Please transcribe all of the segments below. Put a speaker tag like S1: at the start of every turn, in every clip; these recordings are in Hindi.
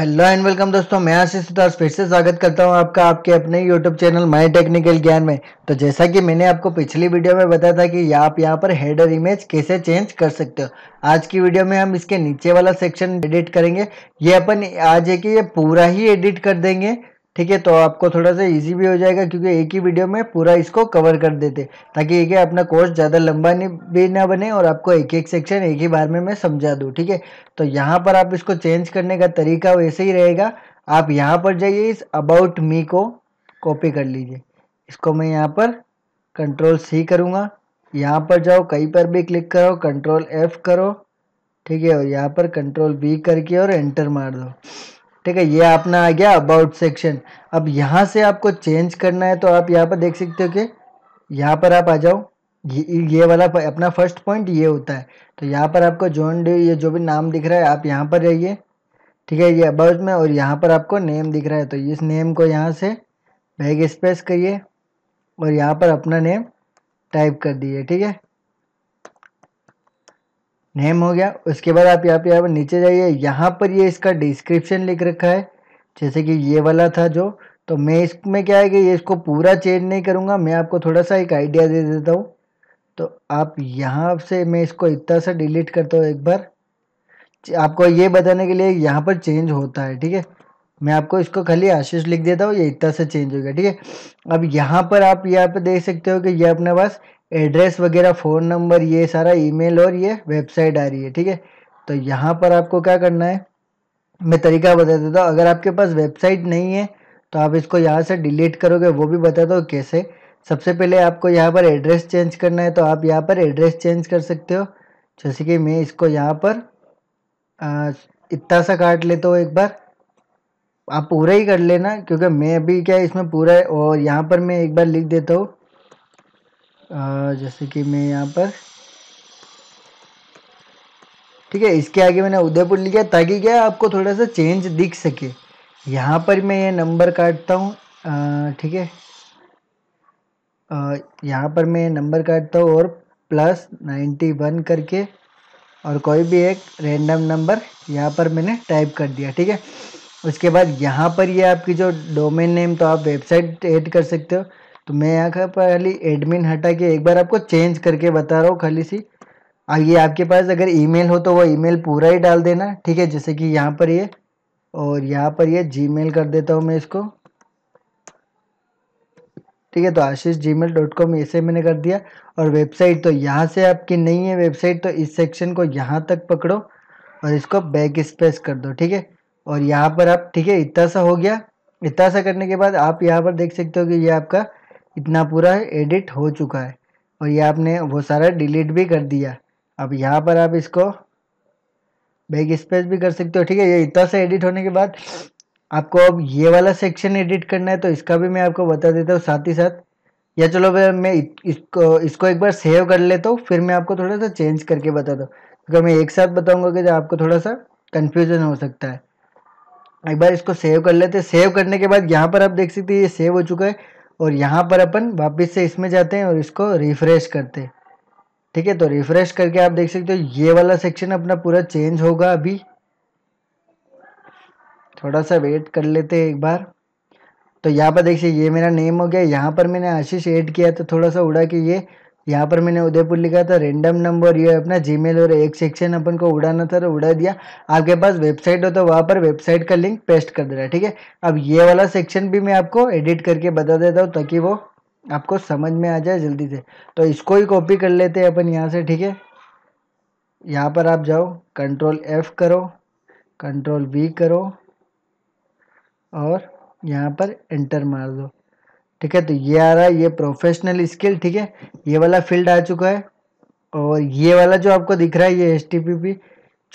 S1: हेलो एंड वेलकम दोस्तों मैं आशीष सुधार फिर से स्वागत करता हूं आपका आपके अपने यूट्यूब चैनल माय टेक्निकल ज्ञान में तो जैसा कि मैंने आपको पिछली वीडियो में बताया था कि आप यहां पर हेडर इमेज कैसे चेंज कर सकते हो आज की वीडियो में हम इसके नीचे वाला सेक्शन एडिट करेंगे ये अपन आज है कि ये पूरा ही एडिट कर देंगे ठीक है तो आपको थोड़ा सा इजी भी हो जाएगा क्योंकि एक ही वीडियो में पूरा इसको कवर कर देते ताकि एक है अपना कोर्स ज़्यादा लंबा नहीं भी ना बने और आपको एक एक सेक्शन एक ही बार में मैं समझा दूँ ठीक है तो यहाँ पर आप इसको चेंज करने का तरीका वैसे ही रहेगा आप यहाँ पर जाइए इस अबाउट मी को कॉपी कर लीजिए इसको मैं यहाँ पर कंट्रोल सी करूँगा यहाँ पर जाओ कहीं पर भी क्लिक करो कंट्रोल एफ़ करो ठीक है और यहाँ पर कंट्रोल बी करके और एंटर मार दो ठीक है ये अपना आ गया अबाउट सेक्शन अब यहाँ से आपको चेंज करना है तो आप यहाँ पर देख सकते हो कि यहाँ पर आप आ जाओ ये ये वाला अपना फर्स्ट पॉइंट ये होता है तो यहाँ पर आपको जॉन डे ये जो भी नाम दिख रहा है आप यहाँ पर रहिए ठीक है ये अबाउट में और यहाँ पर आपको नेम दिख रहा है तो इस नेम को यहाँ से बैग स्पेस करिए और यहाँ पर अपना नेम टाइप कर दिए ठीक है नेम हो गया उसके बाद आप यहाँ पे यहाँ पर नीचे जाइए यहाँ पर ये इसका डिस्क्रिप्शन लिख रखा है जैसे कि ये वाला था जो तो मैं इसमें क्या है कि ये इसको पूरा चेंज नहीं करूँगा मैं आपको थोड़ा सा एक आइडिया दे देता हूँ तो आप यहाँ से मैं इसको इतना सा डिलीट करता हूँ एक बार आपको ये बताने के लिए यहाँ पर चेंज होता है ठीक है मैं आपको इसको खाली आशीष लिख देता हूँ ये इतना सा चेंज हो गया ठीक है अब यहाँ पर आप यहाँ पर देख सकते हो कि ये अपने पास एड्रेस वगैरह फ़ोन नंबर ये सारा ईमेल और ये वेबसाइट आ रही है ठीक है तो यहाँ पर आपको क्या करना है मैं तरीका बता देता हूँ अगर आपके पास वेबसाइट नहीं है तो आप इसको यहाँ से डिलीट करोगे वो भी बता दो कैसे सबसे पहले आपको यहाँ पर एड्रेस चेंज करना है तो आप यहाँ पर एड्रेस चेंज कर सकते हो जैसे कि मैं इसको यहाँ पर इतना सा काट लेता हूँ एक बार आप पूरा ही कर लेना क्योंकि मैं अभी क्या इसमें पूरा और यहाँ पर मैं एक बार लिख देता हूँ जैसे कि मैं यहाँ पर ठीक है इसके आगे मैंने उदयपुर लिखा ताकि क्या आपको थोड़ा सा चेंज दिख सके यहाँ पर मैं ये नंबर काटता हूँ ठीक है यहाँ पर मैं नंबर काटता हूँ और प्लस नाइन्टी वन करके और कोई भी एक रैंडम नंबर यहाँ पर मैंने टाइप कर दिया ठीक है उसके बाद यहाँ पर ये आपकी जो डोमेन नेम तो आप वेबसाइट ऐड कर सकते हो तो मैं यहाँ का पहली एडमिन हटा के एक बार आपको चेंज करके बता रहा हूँ खाली सी अब ये आपके पास अगर ईमेल हो तो वो ईमेल पूरा ही डाल देना ठीक है जैसे कि यहाँ पर ये और यहाँ पर ये जीमेल कर देता हूँ मैं इसको ठीक है तो Ashish gmail dot com ऐसे मैंने कर दिया और वेबसाइट तो यहाँ से आपकी नहीं है वेबसाइट तो इस सेक्शन को यहाँ तक पकड़ो और इसको बैक स्पेस कर दो ठीक है और यहाँ पर आप ठीक है इतना सा हो गया इतना सा करने के बाद आप यहाँ पर देख सकते हो कि ये आपका इतना पूरा एडिट हो चुका है और ये आपने वो सारा डिलीट भी कर दिया अब यहाँ पर आप इसको बैक स्पेस भी कर सकते हो ठीक है ये इतना सा एडिट होने के बाद आपको अब ये वाला सेक्शन एडिट करना है तो इसका भी मैं आपको बता देता हूँ साथ ही साथ या चलो मैं इसको इसको एक बार सेव कर लेता हूँ फिर मैं आपको थोड़ा सा चेंज करके बता हूँ क्योंकि मैं एक साथ बताऊँगा कि आपको थोड़ा सा कन्फ्यूजन हो सकता है एक बार इसको सेव कर लेते सेव करने के बाद यहाँ पर आप देख सकते हैं ये सेव हो चुका है और यहाँ पर अपन वापस से इसमें जाते हैं और इसको रिफ्रेश करते हैं ठीक है तो रिफ्रेश करके आप देख सकते हो ये वाला सेक्शन अपना पूरा चेंज होगा अभी थोड़ा सा वेट कर लेते हैं एक बार तो यहाँ पर देखिए ये मेरा नेम हो गया यहाँ पर मैंने आशीष ऐड किया तो थोड़ा सा उड़ा के ये यहाँ पर मैंने उदयपुर लिखा था रेंडम नंबर ये अपना जीमेल और एक सेक्शन अपन को उड़ाना था तो उड़ा दिया आपके पास वेबसाइट हो तो वहाँ पर वेबसाइट का लिंक पेस्ट कर देना ठीक है अब ये वाला सेक्शन भी मैं आपको एडिट करके बता देता हूँ ताकि वो आपको समझ में आ जाए जल्दी से तो इसको ही कॉपी कर लेते हैं अपन यहाँ से ठीक है यहाँ पर आप जाओ कंट्रोल एफ़ करो कंट्रोल वी करो और यहाँ पर एंटर मार दो ठीक है तो ये आ रहा है ये प्रोफेशनल स्किल ठीक है ये वाला फील्ड आ चुका है और ये वाला जो आपको दिख रहा है ये एस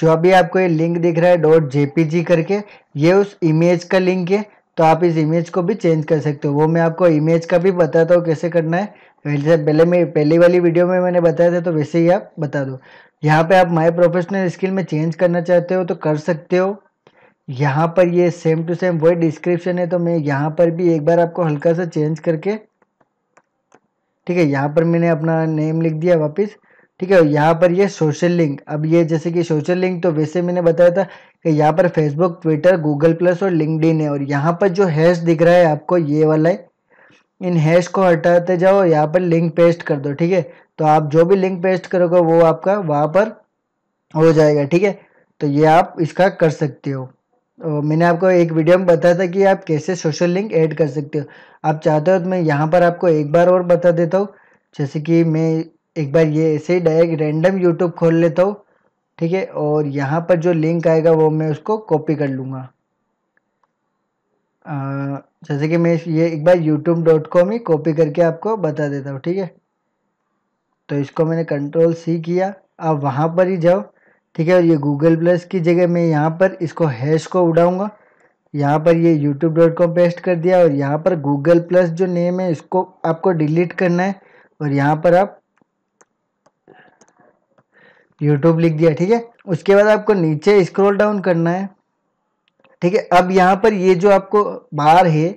S1: जो अभी आपको ये लिंक दिख रहा है डॉट जे करके ये उस इमेज का लिंक है तो आप इस इमेज को भी चेंज कर सकते हो वो मैं आपको इमेज का भी बताता हूँ कैसे करना है वैसे पहले मैं पहली वाली वीडियो में मैंने बताया था तो वैसे ही आप बता दो यहाँ पे आप माय प्रोफेशनल स्किल में चेंज करना चाहते हो तो कर सकते हो यहाँ पर ये सेम टू सेम वही डिस्क्रिप्शन है तो मैं यहाँ पर भी एक बार आपको हल्का सा चेंज करके ठीक है यहाँ पर मैंने अपना नेम लिख दिया वापस ठीक है यहाँ पर ये सोशल लिंक अब ये जैसे कि सोशल लिंक तो वैसे मैंने बताया था कि यहाँ पर फेसबुक ट्विटर गूगल प्लस और लिंकड है और यहाँ पर जो हैश दिख रहा है आपको ये वाला है इन हैश को हटाते जाओ यहाँ पर लिंक पेस्ट कर दो ठीक है तो आप जो भी लिंक पेस्ट करोगे वो आपका वहाँ पर हो जाएगा ठीक है तो ये आप इसका कर सकते हो तो मैंने आपको एक वीडियो में बताया था कि आप कैसे सोशल लिंक ऐड कर सकते हो आप चाहते हो तो मैं यहाँ पर आपको एक बार और बता देता हूँ जैसे कि मैं एक बार ये ऐसे ही डायरेक्ट रैंडम यूट्यूब खोल लेता हूँ ठीक है और यहाँ पर जो लिंक आएगा वो मैं उसको कॉपी कर लूँगा जैसे कि मैं ये एक बार यूट्यूब डॉट कॉम ही कॉपी करके आपको बता देता हूँ ठीक है तो इसको मैंने कंट्रोल सी किया आप वहाँ पर ही जाओ ठीक है और ये गूगल प्लस की जगह मैं यहाँ पर इसको हैश को उड़ाऊँगा यहाँ पर ये यूट्यूब डॉट कॉम पेस्ट कर दिया और यहाँ पर गूगल प्लस जो नेम है इसको आपको डिलीट करना है और यहाँ पर आप यूट्यूब लिख दिया ठीक है उसके बाद आपको नीचे स्क्रॉल डाउन करना है ठीक है अब यहाँ पर ये जो आपको बार है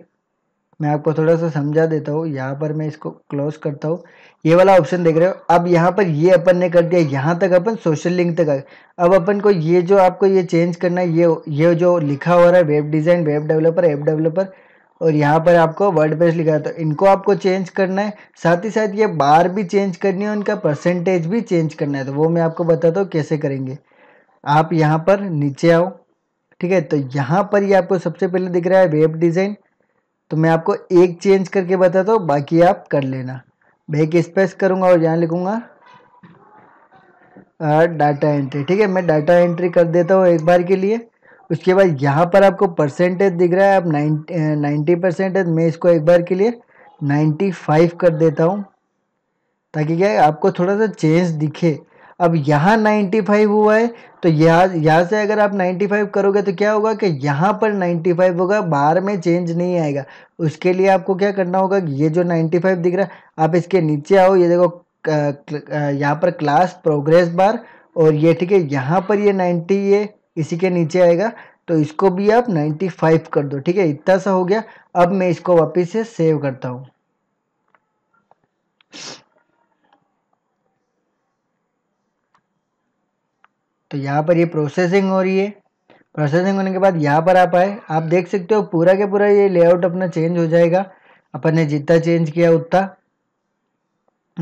S1: मैं आपको थोड़ा सा समझा देता हूँ यहाँ पर मैं इसको क्लोज करता हूँ ये वाला ऑप्शन देख रहे हो अब यहाँ पर ये अपन ने कर दिया यहाँ तक अपन सोशल लिंक तक अब अपन को ये जो आपको ये चेंज करना है ये ये जो लिखा हो रहा है web design web developer app developer और यहाँ पर आपको वर्ड पेज लिखा है तो इनको आपको चेंज करना है साथ ही साथ ये बार भी चेंज करनी है उनका परसेंटेज भी चेंज करना है तो वो मैं आपको बताता हूँ कैसे करेंगे आप यहाँ पर नीचे आओ ठीक है तो यहाँ पर ये आपको सबसे पहले दिख रहा है वेब डिज़ाइन तो मैं आपको एक चेंज करके बताता हूँ बाकी आप कर लेना बैक स्पेस करूँगा और यहाँ लिखूँगा डाटा एंट्री ठीक है मैं डाटा एंट्री कर देता हूँ एक बार के लिए उसके बाद यहाँ पर आपको परसेंटेज दिख रहा है आप नाइन नाइन्टी परसेंटेज मैं इसको एक बार के लिए नाइन्टी फाइव कर देता हूँ ताकि क्या आपको थोड़ा सा चेंज दिखे अब यहाँ 95 हुआ है तो यहाँ यहाँ से अगर आप 95 करोगे तो क्या होगा कि यहाँ पर 95 होगा बाहर में चेंज नहीं आएगा उसके लिए आपको क्या करना होगा ये जो 95 दिख रहा है आप इसके नीचे आओ ये देखो यहाँ पर क्लास प्रोग्रेस बार और ये ठीक है यहाँ पर ये 90 ये इसी के नीचे आएगा तो इसको भी आप नाइन्टी कर दो ठीक है इतना सा हो गया अब मैं इसको वापिस से सेव करता हूँ तो यहाँ पर ये प्रोसेसिंग हो रही है प्रोसेसिंग होने के बाद यहाँ पर आप आए आप देख सकते हो पूरा के पूरा ये लेआउट अपना चेंज हो जाएगा अपन ने जितना चेंज किया उतना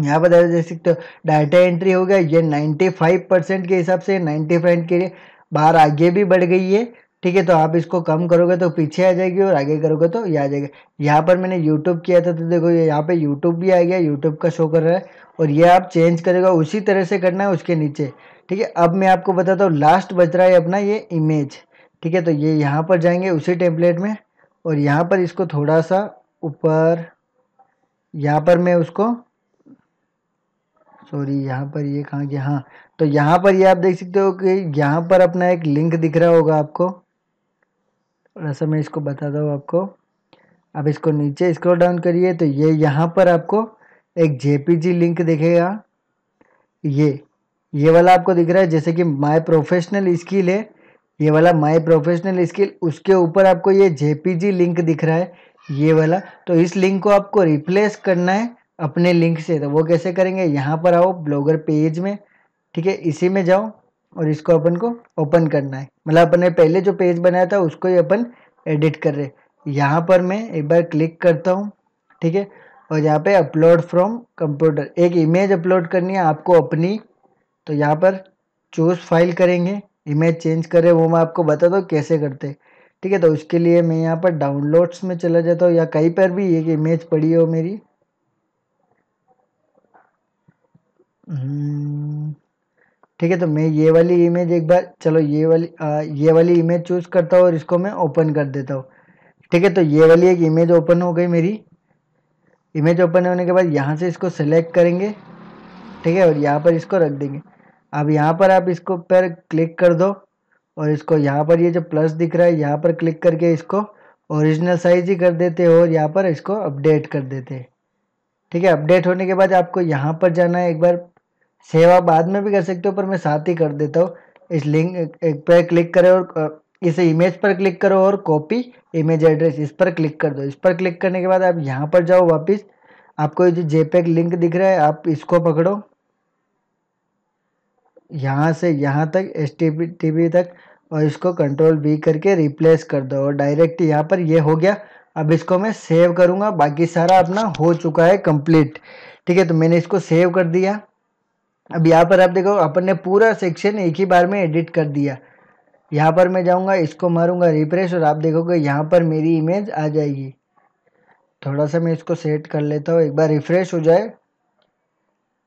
S1: यहाँ पर देख सकते हो डाटा एंट्री हो गया ये 95 परसेंट के हिसाब से 90 परसेंट के लिए बाहर आगे भी बढ़ गई है ठीक है तो आप इसको कम करोगे तो पीछे आ जाएगी और आगे करोगे तो ये आ जाएगा यहाँ पर मैंने यूट्यूब किया था तो देखो ये यहाँ पे यूट्यूब भी आ गया यूट्यूब का शो कर रहा है और ये आप चेंज करेगा उसी तरह से करना है उसके नीचे ठीक है अब मैं आपको बताता हूँ लास्ट बच रहा है अपना ये इमेज ठीक है तो ये यहाँ पर जाएंगे उसी टेम्पलेट में और यहाँ पर इसको थोड़ा सा ऊपर यहाँ पर मैं उसको सॉरी यहाँ पर ये कहाँ गया हाँ तो यहाँ पर ये आप देख सकते हो कि यहाँ पर अपना एक लिंक दिख रहा होगा आपको थोड़ा सा मैं इसको बताता हूँ आपको अब इसको नीचे स्क्रॉल डाउन करिए तो ये यहाँ पर आपको एक जेपीजी लिंक दिखेगा ये ये वाला आपको दिख रहा है जैसे कि माय प्रोफेशनल स्किल है ये वाला माय प्रोफेशनल स्किल उसके ऊपर आपको ये जेपीजी लिंक दिख रहा है ये वाला तो इस लिंक को आपको रिप्लेस करना है अपने लिंक से तो वो कैसे करेंगे यहाँ पर आओ ब्लॉगर पेज में ठीक है इसी में जाओ और इसको अपन को ओपन करना है मतलब अपन ने पहले जो पेज बनाया था उसको ही अपन एडिट कर रहे यहाँ पर मैं एक बार क्लिक करता हूँ ठीक है और यहाँ पे अपलोड फ्रॉम कंप्यूटर एक इमेज अपलोड करनी है आपको अपनी तो यहाँ पर चूज़ फाइल करेंगे इमेज चेंज करें वो मैं आपको बता दूँ कैसे करते ठीक है तो उसके लिए मैं यहाँ पर डाउनलोड्स में चला जाता हूँ या कहीं पर भी एक इमेज पड़ी हो मेरी हम्म, ठीक है तो मैं ये वाली इमेज एक बार चलो ये वाली आ, ये वाली इमेज चूज़ करता हूँ और इसको मैं ओपन कर देता हूँ ठीक है तो ये वाली एक इमेज ओपन हो गई मेरी इमेज ओपन होने के बाद यहाँ से इसको सेलेक्ट करेंगे ठीक है और यहाँ पर इसको रख देंगे अब यहाँ पर आप इसको पर क्लिक कर दो और इसको यहाँ पर ये जो प्लस दिख रहा है यहाँ पर क्लिक करके इसको ओरिजिनल साइज ही कर देते हो और यहाँ पर इसको अपडेट कर देते ठीक है अपडेट होने के बाद आपको यहाँ पर जाना है एक बार सेवा बाद में भी कर सकते हो पर मैं साथ ही कर देता हूँ इस लिंक एक पर क्लिक करें और इस इमेज पर क्लिक करो और कॉपी इमेज एड्रेस इस पर क्लिक कर दो इस पर क्लिक करने के बाद आप यहाँ पर जाओ वापस आपको ये जो जेपेक लिंक दिख रहा है आप इसको पकड़ो यहाँ से यहाँ तक एच टी तक और इसको कंट्रोल बी करके रिप्लेस कर दो और डायरेक्ट यहाँ पर ये हो गया अब इसको मैं सेव करूँगा बाकी सारा अपना हो चुका है कंप्लीट ठीक है तो मैंने इसको सेव कर दिया अब यहाँ पर आप देखो अपन ने पूरा सेक्शन एक ही बार में एडिट कर दिया यहाँ पर मैं जाऊँगा इसको मारूँगा रिफ्रेश और आप देखोगे यहाँ पर मेरी इमेज आ जाएगी थोड़ा सा मैं इसको सेट कर लेता हूँ एक बार रिफ्रेश हो जाए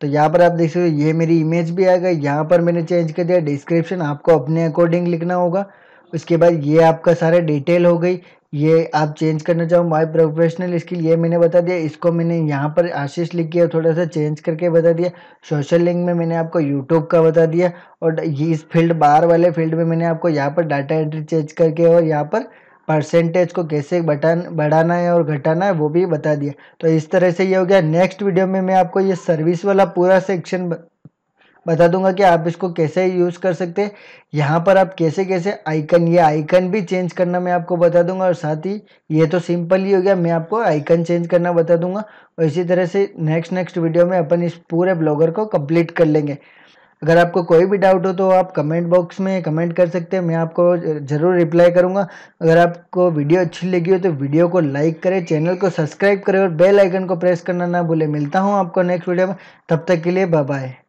S1: तो यहाँ पर आप देख सकते हो ये मेरी इमेज भी आ गई यहाँ पर मैंने चेंज कर दिया डिस्क्रिप्शन आपको अपने अकॉर्डिंग लिखना होगा उसके बाद ये आपका सारा डिटेल हो गई ये आप चेंज करना चाहो माय प्रोफेशनल स्किल ये मैंने बता दिया इसको मैंने यहाँ पर आशीष लिख किया थोड़ा सा चेंज करके बता दिया सोशल लिंक में मैंने आपको यूट्यूब का बता दिया और इस फील्ड बाहर वाले फील्ड में मैंने आपको यहाँ पर डाटा एंट्री चेंज करके और यहाँ पर परसेंटेज को कैसे बटन बढ़ाना है और घटाना है वो भी बता दिया तो इस तरह से ये हो गया नेक्स्ट वीडियो में मैं आपको ये सर्विस वाला पूरा सेक्शन बता दूंगा कि आप इसको कैसे यूज़ कर सकते हैं यहाँ पर आप कैसे कैसे आइकन ये आइकन भी चेंज करना मैं आपको बता दूंगा और साथ ही ये तो सिंपल ही हो गया मैं आपको आइकन चेंज करना बता दूंगा और इसी तरह से नेक्स्ट नेक्स्ट वीडियो में अपन इस पूरे ब्लॉगर को कंप्लीट कर लेंगे अगर आपको कोई भी डाउट हो तो आप कमेंट बॉक्स में कमेंट कर सकते हैं मैं आपको ज़रूर रिप्लाई करूँगा अगर आपको वीडियो अच्छी लगी हो तो वीडियो को लाइक करें चैनल को सब्सक्राइब करें और बेल आइकन को प्रेस करना ना भूलें मिलता हूँ आपको नेक्स्ट वीडियो में तब तक के लिए बाय बाय